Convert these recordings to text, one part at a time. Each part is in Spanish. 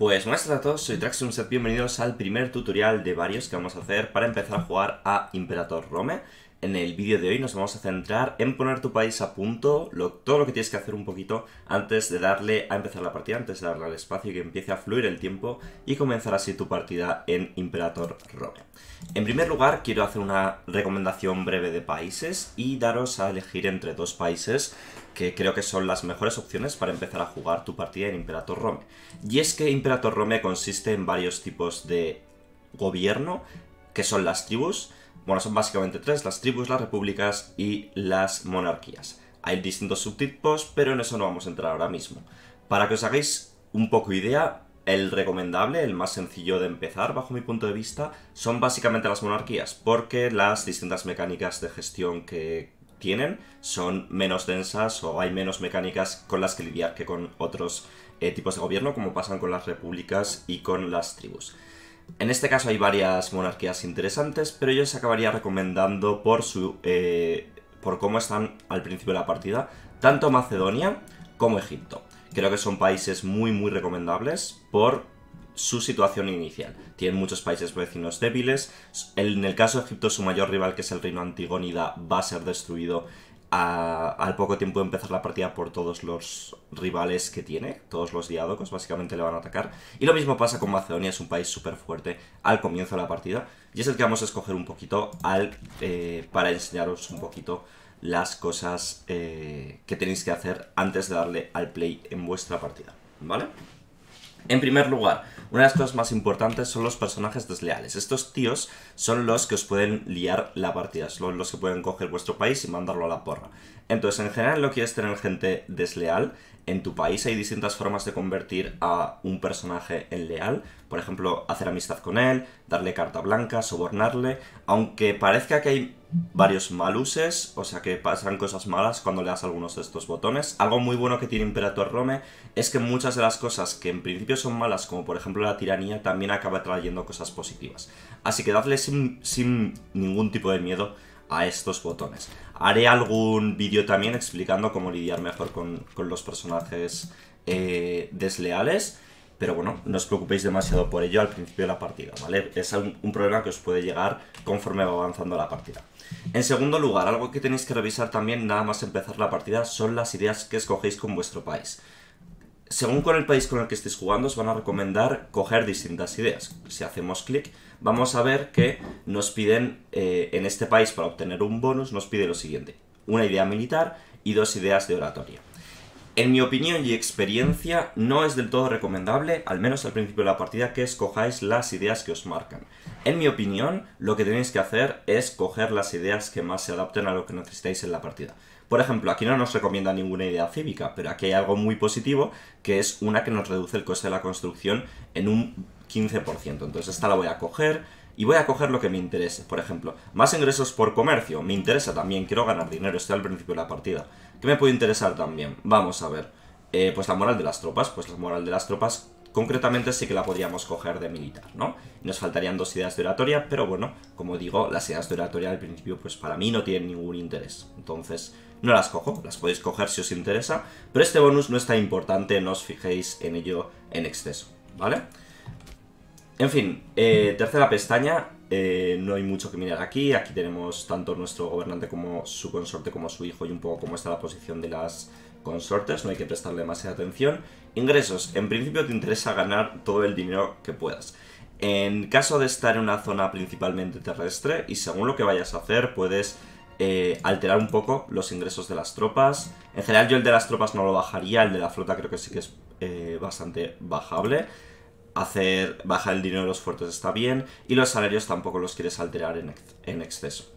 Pues buenas a todos, soy Traxxumset, bienvenidos al primer tutorial de varios que vamos a hacer para empezar a jugar a Imperator Rome en el vídeo de hoy nos vamos a centrar en poner tu país a punto, todo lo que tienes que hacer un poquito antes de darle a empezar la partida, antes de darle al espacio y que empiece a fluir el tiempo y comenzar así tu partida en Imperator Rome. En primer lugar quiero hacer una recomendación breve de países y daros a elegir entre dos países que creo que son las mejores opciones para empezar a jugar tu partida en Imperator Rome. Y es que Imperator Rome consiste en varios tipos de gobierno, que son las tribus, bueno, son básicamente tres, las tribus, las repúblicas y las monarquías. Hay distintos subtipos, pero en eso no vamos a entrar ahora mismo. Para que os hagáis un poco idea, el recomendable, el más sencillo de empezar, bajo mi punto de vista, son básicamente las monarquías, porque las distintas mecánicas de gestión que tienen son menos densas o hay menos mecánicas con las que lidiar que con otros eh, tipos de gobierno, como pasan con las repúblicas y con las tribus. En este caso hay varias monarquías interesantes, pero yo os acabaría recomendando por su eh, por cómo están al principio de la partida, tanto Macedonia como Egipto. Creo que son países muy muy recomendables por su situación inicial. Tienen muchos países vecinos débiles. En el caso de Egipto, su mayor rival, que es el reino Antigónida, va a ser destruido al poco tiempo de empezar la partida por todos los rivales que tiene, todos los diádocos básicamente le van a atacar. Y lo mismo pasa con Macedonia, es un país súper fuerte al comienzo de la partida. Y es el que vamos a escoger un poquito al, eh, para enseñaros un poquito las cosas eh, que tenéis que hacer antes de darle al play en vuestra partida, ¿vale? En primer lugar, una de las cosas más importantes son los personajes desleales. Estos tíos son los que os pueden liar la partida, son los que pueden coger vuestro país y mandarlo a la porra. Entonces, en general no quieres tener gente desleal. En tu país hay distintas formas de convertir a un personaje en leal. Por ejemplo, hacer amistad con él, darle carta blanca, sobornarle. Aunque parezca que hay varios maluses, o sea que pasan cosas malas cuando le das algunos de estos botones. Algo muy bueno que tiene Imperator Rome es que muchas de las cosas que en principio son malas, como por ejemplo la tiranía, también acaba trayendo cosas positivas. Así que dadle sin ningún tipo de miedo a estos botones. Haré algún vídeo también explicando cómo lidiar mejor con, los personajes eh, desleales, pero bueno, no os preocupéis demasiado por ello al principio de la partida, ¿vale? Es un problema que os puede llegar conforme va avanzando la partida. En segundo lugar, algo que tenéis que revisar también nada más empezar la partida son las ideas que escogéis con vuestro país según con el país con el que estéis jugando, os van a recomendar coger distintas ideas. Si hacemos clic, vamos a ver que nos piden, eh, en este país para obtener un bonus, nos pide lo siguiente. Una idea militar y dos ideas de oratoria. En mi opinión y experiencia, no es del todo recomendable, al menos al principio de la partida, que escojáis las ideas que os marcan. En mi opinión, lo que tenéis que hacer es coger las ideas que más se adapten a lo que necesitáis en la partida. Por ejemplo, aquí no nos recomienda ninguna idea cívica, pero aquí hay algo muy positivo, que es una que nos reduce el coste de la construcción en un 15%. Entonces esta la voy a coger y voy a coger lo que me interese. Por ejemplo, más ingresos por comercio. Me interesa también, quiero ganar dinero, estoy al principio de la partida. ¿Qué me puede interesar también? Vamos a ver. Eh, pues la moral de las tropas, pues la moral de las tropas concretamente sí que la podríamos coger de militar, ¿no? Nos faltarían dos ideas de oratoria, pero bueno, como digo, las ideas de oratoria al principio pues para mí no tienen ningún interés. Entonces, no las cojo, las podéis coger si os interesa, pero este bonus no es tan importante, no os fijéis en ello en exceso, ¿vale? En fin, eh, tercera pestaña, eh, no hay mucho que mirar aquí, aquí tenemos tanto nuestro gobernante como su consorte como su hijo y un poco cómo está la posición de las consortes, no hay que prestarle demasiada atención. Ingresos, en principio te interesa ganar todo el dinero que puedas. En caso de estar en una zona principalmente terrestre, y según lo que vayas a hacer, puedes eh, alterar un poco los ingresos de las tropas. En general yo el de las tropas no lo bajaría, el de la flota creo que sí que es eh, bastante bajable. Hacer bajar el dinero de los fuertes está bien y los salarios tampoco los quieres alterar en, en exceso.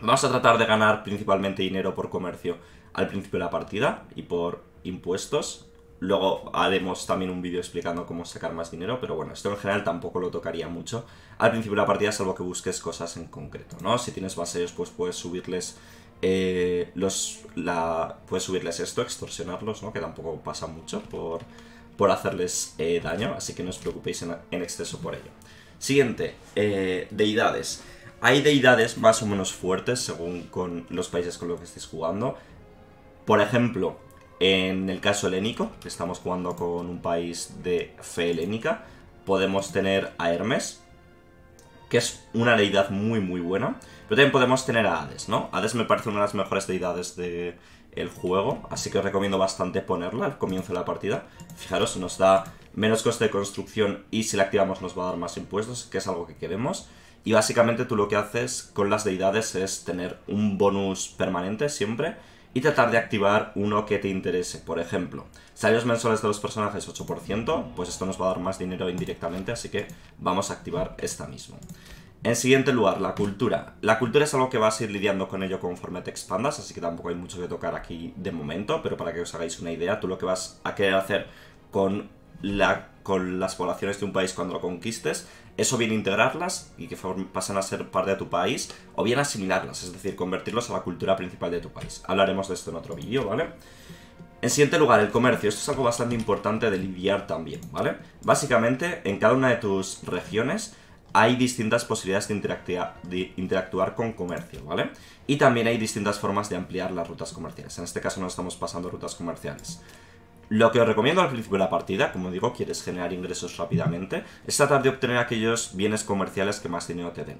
Vamos a tratar de ganar principalmente dinero por comercio al principio de la partida y por impuestos Luego haremos también un vídeo explicando cómo sacar más dinero, pero bueno, esto en general tampoco lo tocaría mucho al principio de la partida, salvo que busques cosas en concreto, ¿no? Si tienes vasallos, pues puedes subirles eh, los, la, puedes subirles esto, extorsionarlos, ¿no? Que tampoco pasa mucho por, hacerles eh, daño, así que no os preocupéis en, exceso por ello. Siguiente, eh, deidades. Hay deidades más o menos fuertes según con los países con los que estéis jugando. Por ejemplo, en el caso helénico, estamos jugando con un país de fe helénica, podemos tener a Hermes, que es una deidad muy muy buena, pero también podemos tener a Hades, ¿no? Hades me parece una de las mejores deidades del juego, así que recomiendo bastante ponerla al comienzo de la partida. Fijaros, nos da menos coste de construcción y si la activamos nos va a dar más impuestos, que es algo que queremos. Y básicamente tú lo que haces con las deidades es tener un bonus permanente siempre, y tratar de activar uno que te interese. Por ejemplo, salarios mensuales de los personajes 8%, pues esto nos va a dar más dinero indirectamente, así que vamos a activar esta misma. En siguiente lugar, la cultura. La cultura es algo que vas a ir lidiando con ello conforme te expandas, así que tampoco hay mucho que tocar aquí de momento, pero para que os hagáis una idea, tú lo que vas a querer hacer con, la, con las poblaciones de un país cuando lo conquistes eso bien integrarlas y que pasen a ser parte de tu país, o bien asimilarlas, es decir, convertirlos a la cultura principal de tu país. Hablaremos de esto en otro vídeo, ¿vale? En siguiente lugar, el comercio. Esto es algo bastante importante de lidiar también, ¿vale? Básicamente, en cada una de tus regiones hay distintas posibilidades de, de, interactuar con comercio, ¿vale? Y también hay distintas formas de ampliar las rutas comerciales. En este caso no estamos pasando rutas comerciales. Lo que os recomiendo al principio de la partida, como digo, quieres generar ingresos rápidamente, es tratar de obtener aquellos bienes comerciales que más dinero te den.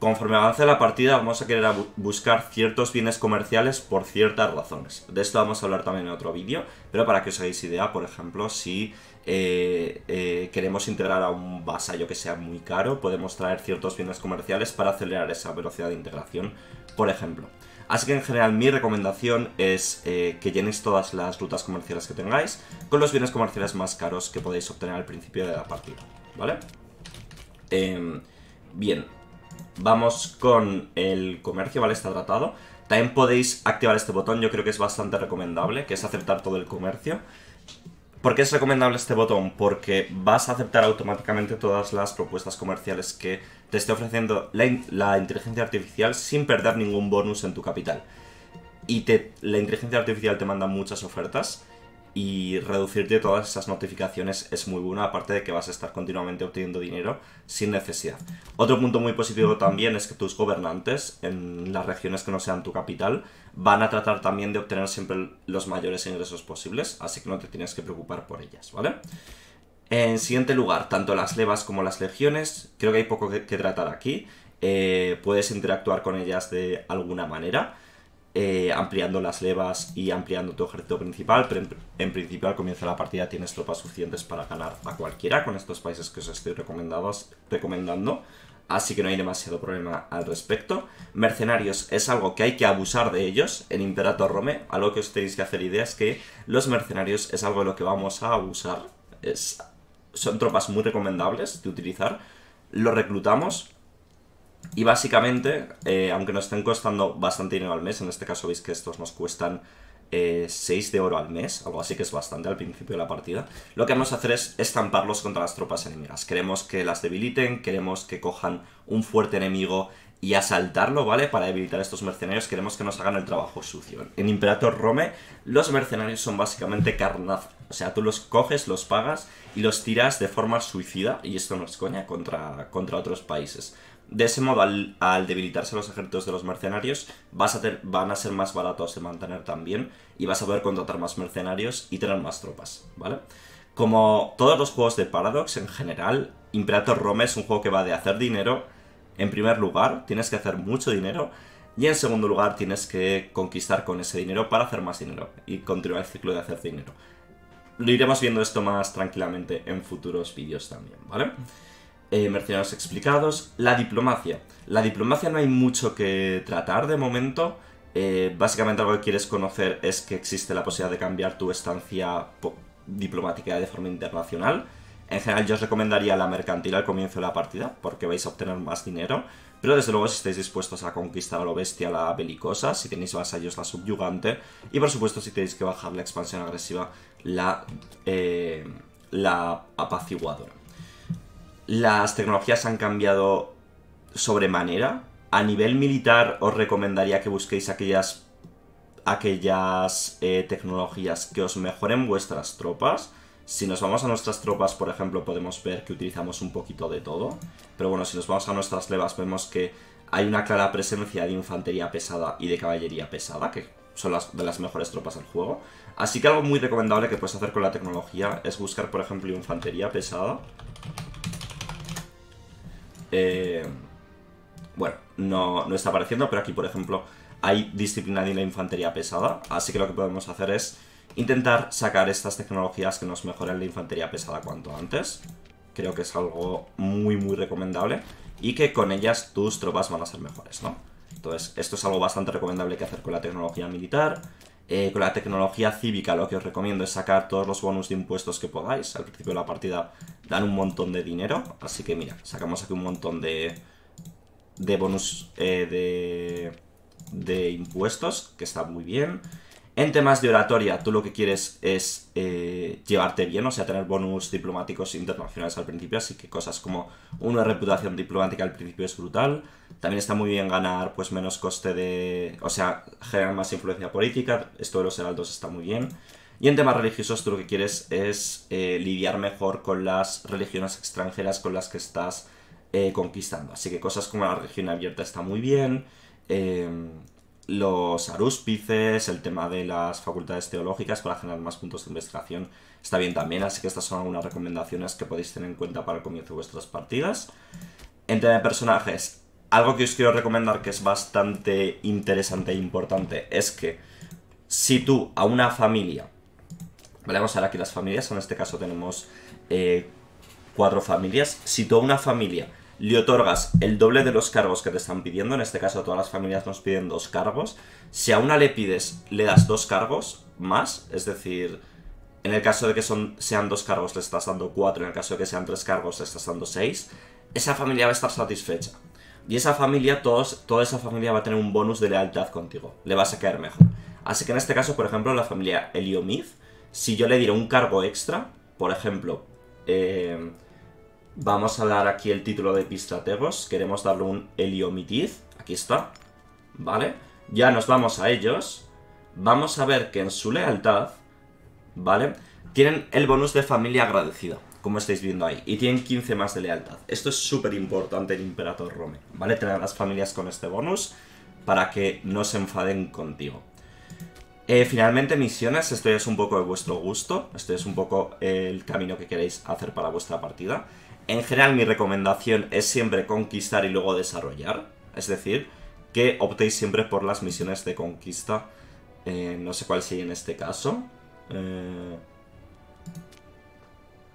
Conforme avance la partida vamos a querer buscar ciertos bienes comerciales por ciertas razones. De esto vamos a hablar también en otro vídeo, pero para que os hagáis idea, por ejemplo, si eh, eh, queremos integrar a un vasallo que sea muy caro, podemos traer ciertos bienes comerciales para acelerar esa velocidad de integración, por ejemplo. Así que en general mi recomendación es eh, que llenéis todas las rutas comerciales que tengáis con los bienes comerciales más caros que podéis obtener al principio de la partida, ¿vale? Em, bien, vamos con el comercio, ¿vale? Está tratado. También podéis activar este botón, yo creo que es bastante recomendable, que es aceptar todo el comercio. ¿Por qué es recomendable este botón? Porque vas a aceptar automáticamente todas las propuestas comerciales que te esté ofreciendo la, inteligencia artificial sin perder ningún bonus en tu capital. Y te, la inteligencia artificial te manda muchas ofertas y reducirte todas esas notificaciones es muy bueno, aparte de que vas a estar continuamente obteniendo dinero sin necesidad. Otro punto muy positivo también es que tus gobernantes en las regiones que no sean tu capital van a tratar también de obtener siempre los mayores ingresos posibles, así que no te tienes que preocupar por ellas, ¿vale? En siguiente lugar, tanto las levas como las legiones, creo que hay poco que, tratar aquí, eh, puedes interactuar con ellas de alguna manera. Eh, ampliando las levas y ampliando tu ejército principal, pero en, principio al comienzo de la partida tienes tropas suficientes para ganar a cualquiera con estos países que os estoy recomendando así que no hay demasiado problema al respecto. Mercenarios es algo que hay que abusar de ellos en Imperator Rome, algo que os tenéis que hacer idea es que los mercenarios es algo de lo que vamos a abusar, son tropas muy recomendables de utilizar, lo reclutamos, y básicamente, eh, aunque nos estén costando bastante dinero al mes, en este caso veis que estos nos cuestan 6 eh, de oro al mes, algo así que es bastante al principio de la partida, lo que vamos a hacer es estamparlos contra las tropas enemigas. Queremos que las debiliten, queremos que cojan un fuerte enemigo y asaltarlo, ¿vale? Para debilitar a estos mercenarios queremos que nos hagan el trabajo sucio. En Imperator Rome los mercenarios son básicamente carnazos. O sea, tú los coges, los pagas y los tiras de forma suicida, y esto no es coña, contra otros países. De ese modo, al, debilitarse los ejércitos de los mercenarios, vas a van a ser más baratos de mantener también y vas a poder contratar más mercenarios y tener más tropas, ¿vale? Como todos los juegos de Paradox en general, Imperator Rome es un juego que va de hacer dinero. En primer lugar, tienes que hacer mucho dinero. Y en segundo lugar, tienes que conquistar con ese dinero para hacer más dinero y continuar el ciclo de hacer dinero. Lo iremos viendo esto más tranquilamente en futuros vídeos también, ¿vale? Eh, mercenarios explicados, la diplomacia. La diplomacia no hay mucho que tratar de momento. Eh, básicamente algo que quieres conocer es que existe la posibilidad de cambiar tu estancia diplomática de forma internacional. En general yo os recomendaría la mercantil al comienzo de la partida, porque vais a obtener más dinero. Pero desde luego si estáis dispuestos a conquistar a lo bestia la belicosa, si tenéis vasallos la subyugante, y por supuesto si tenéis que bajar la expansión agresiva, la, eh, la apaciguadora las tecnologías han cambiado sobremanera. A nivel militar os recomendaría que busquéis aquellas, aquellas eh, tecnologías que os mejoren vuestras tropas. Si nos vamos a nuestras tropas, por ejemplo, podemos ver que utilizamos un poquito de todo. Pero bueno, si nos vamos a nuestras levas vemos que hay una clara presencia de infantería pesada y de caballería pesada, que son las de las mejores tropas del juego. Así que algo muy recomendable que puedes hacer con la tecnología es buscar, por ejemplo, infantería pesada eh, bueno, no, no está apareciendo, pero aquí, por ejemplo, hay disciplina de la infantería pesada, así que lo que podemos hacer es intentar sacar estas tecnologías que nos mejoren la infantería pesada cuanto antes. Creo que es algo muy, muy recomendable y que con ellas tus tropas van a ser mejores, ¿no? Entonces, esto es algo bastante recomendable que hacer con la tecnología militar eh, con la tecnología cívica lo que os recomiendo es sacar todos los bonus de impuestos que podáis. Al principio de la partida dan un montón de dinero, así que mira, sacamos aquí un montón de, de bonus eh, de, de impuestos, que está muy bien. En temas de oratoria, tú lo que quieres es eh, llevarte bien, o sea, tener bonus diplomáticos internacionales al principio, así que cosas como una reputación diplomática al principio es brutal. También está muy bien ganar pues menos coste de... o sea, generar más influencia política, esto de los heraldos está muy bien. Y en temas religiosos tú lo que quieres es eh, lidiar mejor con las religiones extranjeras con las que estás eh, conquistando, así que cosas como la religión abierta está muy bien los arúspices, el tema de las facultades teológicas para generar más puntos de investigación está bien también, así que estas son algunas recomendaciones que podéis tener en cuenta para el comienzo de vuestras partidas. En tema de personajes, algo que os quiero recomendar que es bastante interesante e importante es que si tú a una familia, vamos a ver aquí las familias, en este caso tenemos eh, cuatro familias, si tú a una familia le otorgas el doble de los cargos que te están pidiendo, en este caso todas las familias nos piden dos cargos, si a una le pides, le das dos cargos más, es decir, en el caso de que son, sean dos cargos le estás dando cuatro, en el caso de que sean tres cargos le estás dando seis, esa familia va a estar satisfecha. Y esa familia, todos, toda esa familia va a tener un bonus de lealtad contigo, le vas a caer mejor. Así que en este caso, por ejemplo, la familia Eliomith, si yo le diera un cargo extra, por ejemplo, eh, Vamos a dar aquí el título de pistrategos. Queremos darle un heliomitid. Aquí está. ¿Vale? Ya nos vamos a ellos. Vamos a ver que en su lealtad, ¿vale? Tienen el bonus de familia agradecida, como estáis viendo ahí. Y tienen 15 más de lealtad. Esto es súper importante en Imperator Rome, ¿vale? Tener las familias con este bonus para que no se enfaden contigo. Eh, finalmente, misiones. Esto ya es un poco de vuestro gusto. Esto es un poco el camino que queréis hacer para vuestra partida. En general mi recomendación es siempre conquistar y luego desarrollar, es decir, que optéis siempre por las misiones de conquista, eh, no sé cuál sigue en este caso. Eh,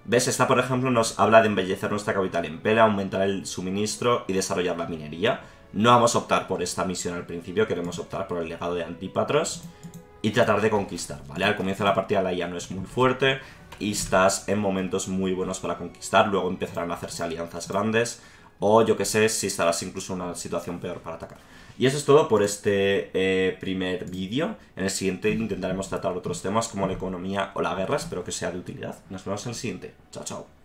¿Ves? Esta, por ejemplo, nos habla de embellecer nuestra capital en Pela, aumentar el suministro y desarrollar la minería. No vamos a optar por esta misión al principio, queremos optar por el legado de Antípatros y tratar de conquistar, ¿vale? Al comienzo de la partida la IA no es muy fuerte, y estás en momentos muy buenos para conquistar, luego empezarán a hacerse alianzas grandes o yo que sé, si estarás incluso en una situación peor para atacar. Y eso es todo por este eh, primer vídeo. En el siguiente intentaremos tratar otros temas como la economía o la guerra. Espero que sea de utilidad. Nos vemos en el siguiente. Chao, chao.